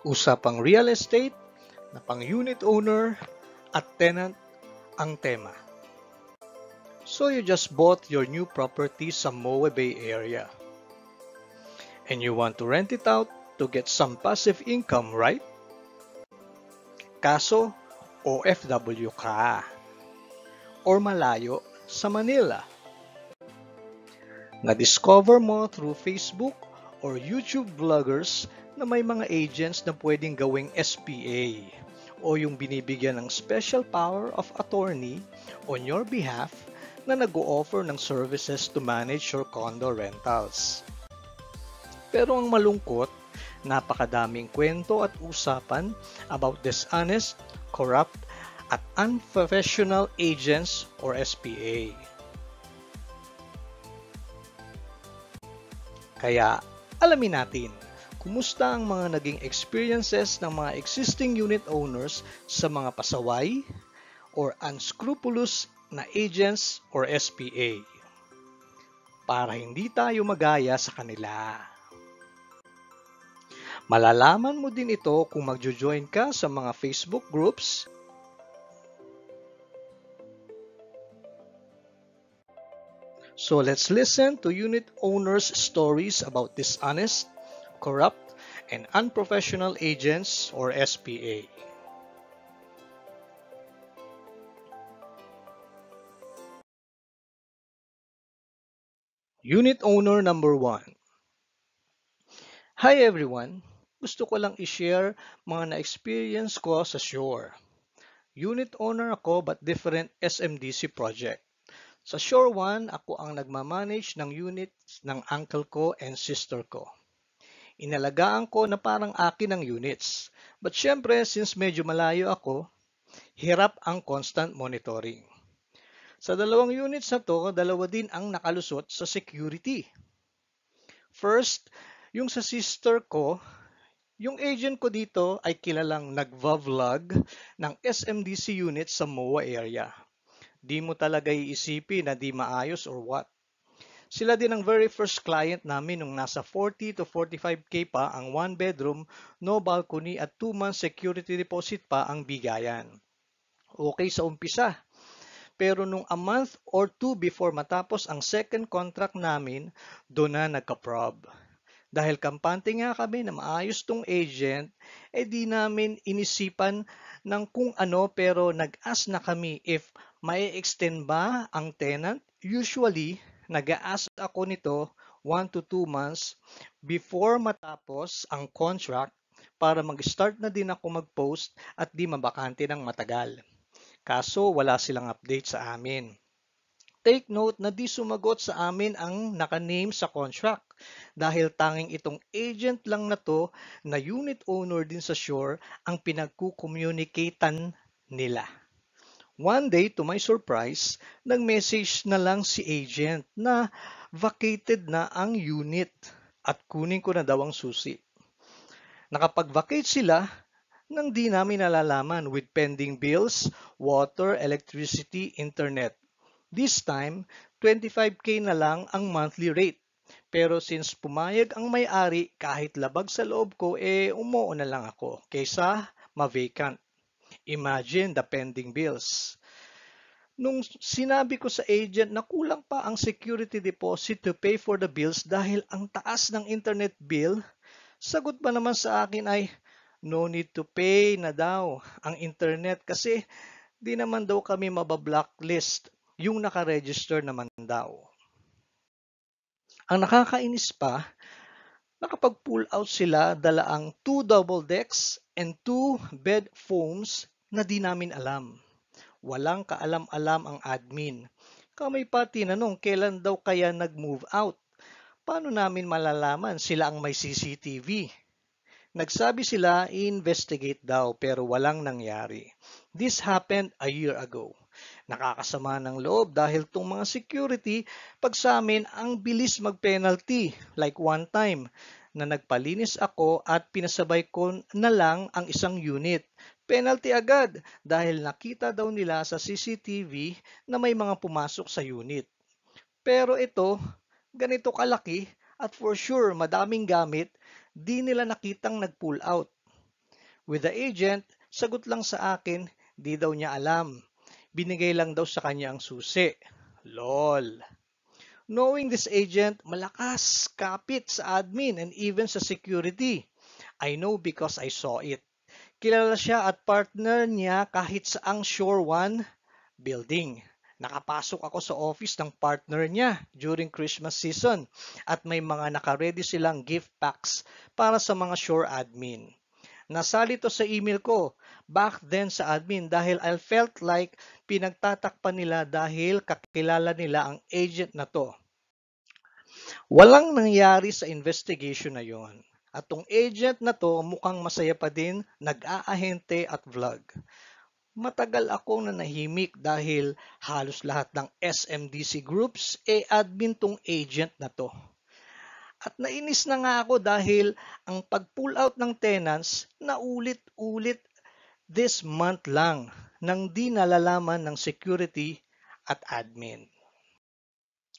Usapang real estate na pang unit owner at tenant ang tema. So you just bought your new property sa Moe Bay area. And you want to rent it out to get some passive income, right? Kaso, OFW ka. Or malayo sa Manila. Na-discover mo through Facebook or YouTube vloggers na may mga agents na pwedeng gawing SPA o yung binibigyan ng special power of attorney on your behalf na nag-o-offer ng services to manage your condo rentals. Pero ang malungkot, napakadaming kwento at usapan about dishonest, corrupt, at unprofessional agents or SPA. Kaya alamin natin kumusta ang mga naging experiences ng mga existing unit owners sa mga pasaway or unscrupulous na agents or SPA para hindi tayo magaya sa kanila. Malalaman mo din ito kung magjo-join ka sa mga Facebook groups So let's listen to unit owners' stories about dishonest, corrupt, and unprofessional agents or SPA. Unit Owner Number 1 Hi everyone! Gusto ko lang i-share mga na-experience ko sa SURE. Unit owner ako but different SMDC project. Sa Shore One, ako ang nagmamanage ng units ng uncle ko and sister ko. Inalagaan ko na parang akin ang units. But syempre, since medyo malayo ako, hirap ang constant monitoring. Sa dalawang units na to, dalawa din ang nakalusot sa security. First, yung sa sister ko, yung agent ko dito ay kilalang nagva-vlog ng SMDC unit sa MOA area. Di mo talaga iisipin na di maayos or what. Sila din ang very first client namin nung nasa 40 to 45k pa ang one bedroom, no balcony at 2 month security deposit pa ang bigayan. Okay sa umpisa. Pero nung a month or two before matapos ang second contract namin, doon na nagka-prob. Dahil kampante nga kami na maayos tong agent, eh di namin inisipan ng kung ano pero nag-ask na kami if may extend ba ang tenant. Usually, nag-ask ako nito 1 to 2 months before matapos ang contract para mag-start na din ako mag-post at di mabakante ng matagal. Kaso wala silang update sa amin. Take note na di sumagot sa amin ang nakaname sa contract dahil tanging itong agent lang na to na unit owner din sa Shore ang pinagkukomunikatan nila. One day, to my surprise, nag-message na lang si agent na vacated na ang unit at kunin ko na daw ang susi. Nakapag-vacate sila nang di namin nalalaman with pending bills, water, electricity, internet. This time, 25K na lang ang monthly rate. Pero since pumayag ang may-ari kahit labag sa loob ko, eh umuo na lang ako kaysa ma-vacant. Imagine the pending bills. Nung sinabi ko sa agent na kulang pa ang security deposit to pay for the bills dahil ang taas ng internet bill, sagot ba naman sa akin ay, no need to pay na daw ang internet kasi di naman daw kami mabablocklist yung nakaregister naman daw. Ang nakakainis pa, nakapag-pull out sila dala ang 2 double decks and 2 bed foams na di namin alam. Walang kaalam-alam ang admin. Kamay pa tinanong kailan daw kaya nag-move out. Paano namin malalaman sila ang may CCTV? Nagsabi sila investigate daw pero walang nangyari. This happened a year ago nakakasama ng loob dahil tong mga security pag sa amin ang bilis mag-penalty. Like one time na nagpalinis ako at pinasabay ko na lang ang isang unit. Penalty agad dahil nakita daw nila sa CCTV na may mga pumasok sa unit. Pero ito, ganito kalaki at for sure madaming gamit, di nila nakitang nag-pull out. With the agent, sagot lang sa akin, di daw niya alam binigay lang daw sa kanya ang susi. LOL. Knowing this agent, malakas kapit sa admin and even sa security. I know because I saw it. Kilala siya at partner niya kahit sa ang Shore One building. Nakapasok ako sa office ng partner niya during Christmas season at may mga nakaredy silang gift packs para sa mga Shore admin. Nasali to sa email ko back then sa admin dahil I felt like pinagtatakpan nila dahil kakilala nila ang agent na to. Walang nangyari sa investigation na yon. At tong agent na to mukhang masaya pa din, nag-aahente at vlog. Matagal akong nanahimik dahil halos lahat ng SMDC groups e eh admin tong agent na to. At nainis na nga ako dahil ang pag-pull out ng tenants na ulit-ulit this month lang nang di nalalaman ng security at admin.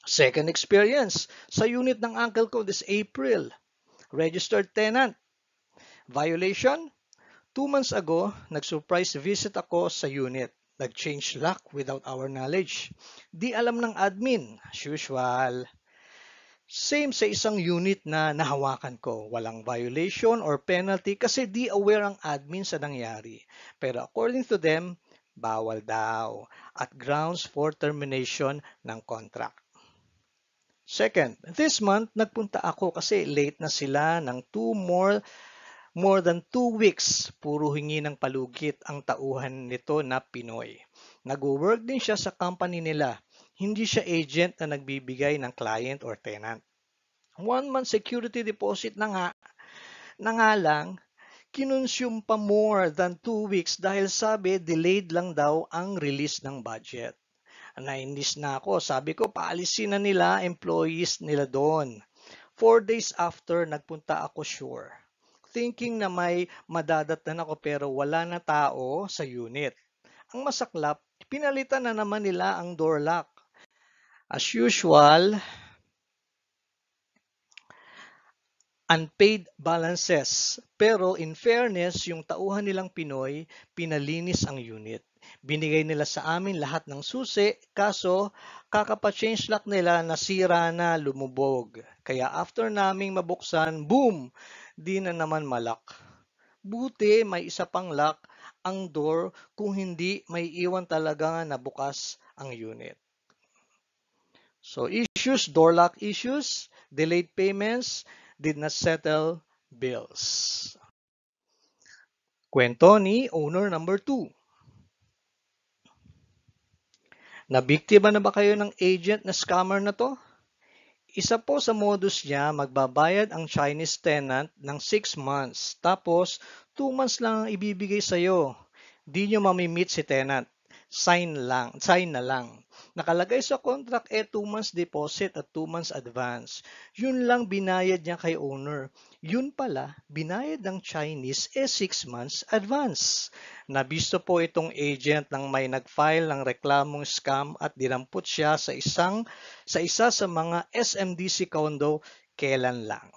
Second experience, sa unit ng uncle ko this April, registered tenant. Violation, two months ago, nag-surprise visit ako sa unit. Nag-change lock without our knowledge. Di alam ng admin, as usual same sa isang unit na nahawakan ko. Walang violation or penalty kasi di aware ang admin sa nangyari. Pero according to them, bawal daw at grounds for termination ng contract. Second, this month nagpunta ako kasi late na sila ng two more more than two weeks. Puro hingi ng palugit ang tauhan nito na Pinoy. Nag-work din siya sa company nila hindi siya agent na nagbibigay ng client or tenant. One month security deposit na nga, na nga lang, kinonsume pa more than 2 weeks dahil sabi delayed lang daw ang release ng budget. Nainis na ako. Sabi ko, paalisin na nila employees nila doon. Four days after, nagpunta ako sure. Thinking na may madadatan ako pero wala na tao sa unit. Ang masaklap, pinalitan na naman nila ang door lock. As usual, unpaid balances. Pero in fairness, yung tauhan nilang Pinoy, pinalinis ang unit. Binigay nila sa amin lahat ng susi, kaso kakapa-change lock nila nasira na lumubog. Kaya after naming mabuksan, boom! Di na naman malak. Buti may isa pang lock ang door kung hindi may iwan talaga na bukas ang unit. So issues, door lock issues, delayed payments, did not settle bills. Kwento ni owner number 2. Nabiktima na ba kayo ng agent na scammer na to? Isa po sa modus niya, magbabayad ang Chinese tenant ng 6 months. Tapos, 2 months lang ang ibibigay sa'yo. Di nyo mamimit si tenant. Sign lang, sign na lang. Nakalagay sa contract eh 2 months deposit at 2 months advance. Yun lang binayad niya kay owner. Yun pala, binayad ng Chinese eh 6 months advance. Nabisto po itong agent nang may nag-file ng reklamong scam at dinampot siya sa isang sa isa sa mga SMDC condo kailan lang.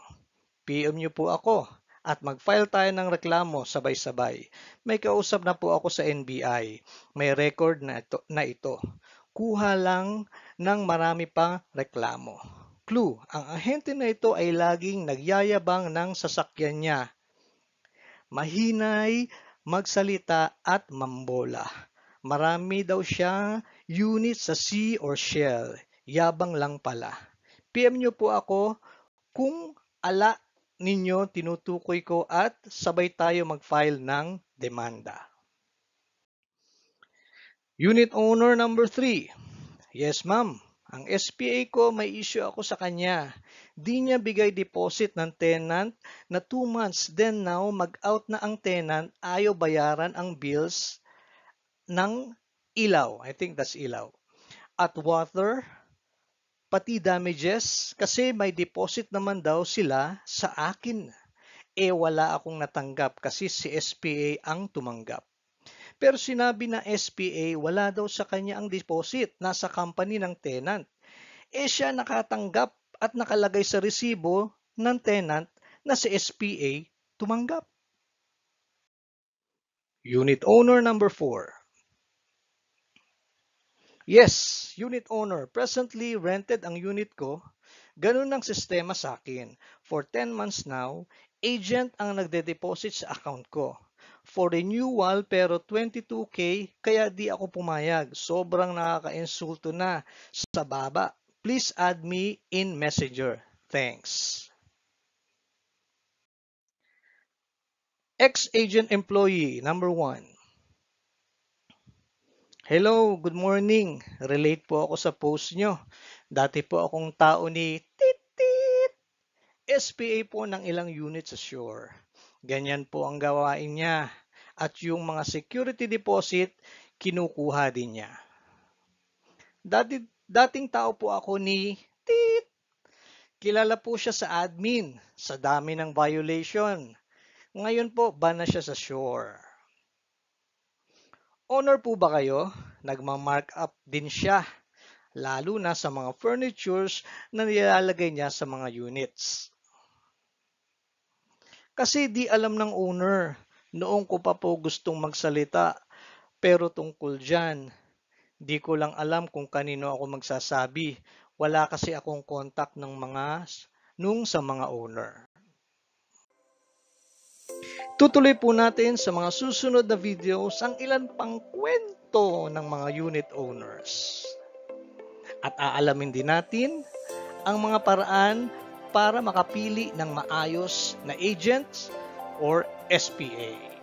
PM niyo po ako at mag-file tayo ng reklamo sabay-sabay. May kausap na po ako sa NBI. May record na ito. Na ito kuha lang ng marami pang reklamo. Clue, ang ahente na ito ay laging nagyayabang ng sasakyan niya. Mahinay, magsalita at mambola. Marami daw siya unit sa C or shell. Yabang lang pala. PM niyo po ako kung ala ninyo tinutukoy ko at sabay tayo mag-file ng demanda. Unit owner number 3. Yes, ma'am. Ang SPA ko, may issue ako sa kanya. Di niya bigay deposit ng tenant na 2 months. Then now, mag-out na ang tenant. Ayaw bayaran ang bills ng ilaw. I think that's ilaw. At water, pati damages, kasi may deposit naman daw sila sa akin. Eh wala akong natanggap kasi si SPA ang tumanggap. Pero sinabi na SPA, wala daw sa kanya ang deposit, nasa company ng tenant. Eh siya nakatanggap at nakalagay sa resibo ng tenant na si SPA tumanggap. Unit owner number 4. Yes, unit owner, presently rented ang unit ko. Ganun ang sistema sa akin. For 10 months now, agent ang nagde-deposit sa account ko for renewal pero 22K kaya di ako pumayag. Sobrang nakakainsulto na sa baba. Please add me in Messenger. Thanks. Ex-agent employee, number one. Hello, good morning. Relate po ako sa post nyo. Dati po akong tao ni Titit. SPA po ng ilang units sa shore. Ganyan po ang gawain niya. At yung mga security deposit, kinukuha din niya. Dati, dating tao po ako ni Tit. Kilala po siya sa admin sa dami ng violation. Ngayon po, na siya sa shore. Owner po ba kayo? Nagma-mark up din siya, lalo na sa mga furnitures na nilalagay niya sa mga units. Kasi di alam ng owner. Noong ko pa po gustong magsalita pero tungkol dyan. Di ko lang alam kung kanino ako magsasabi. Wala kasi akong contact ng mga nung sa mga owner. Tutuloy po natin sa mga susunod na videos ang ilan pang kwento ng mga unit owners. At aalamin din natin ang mga paraan para makapili ng maayos na agents or SPA.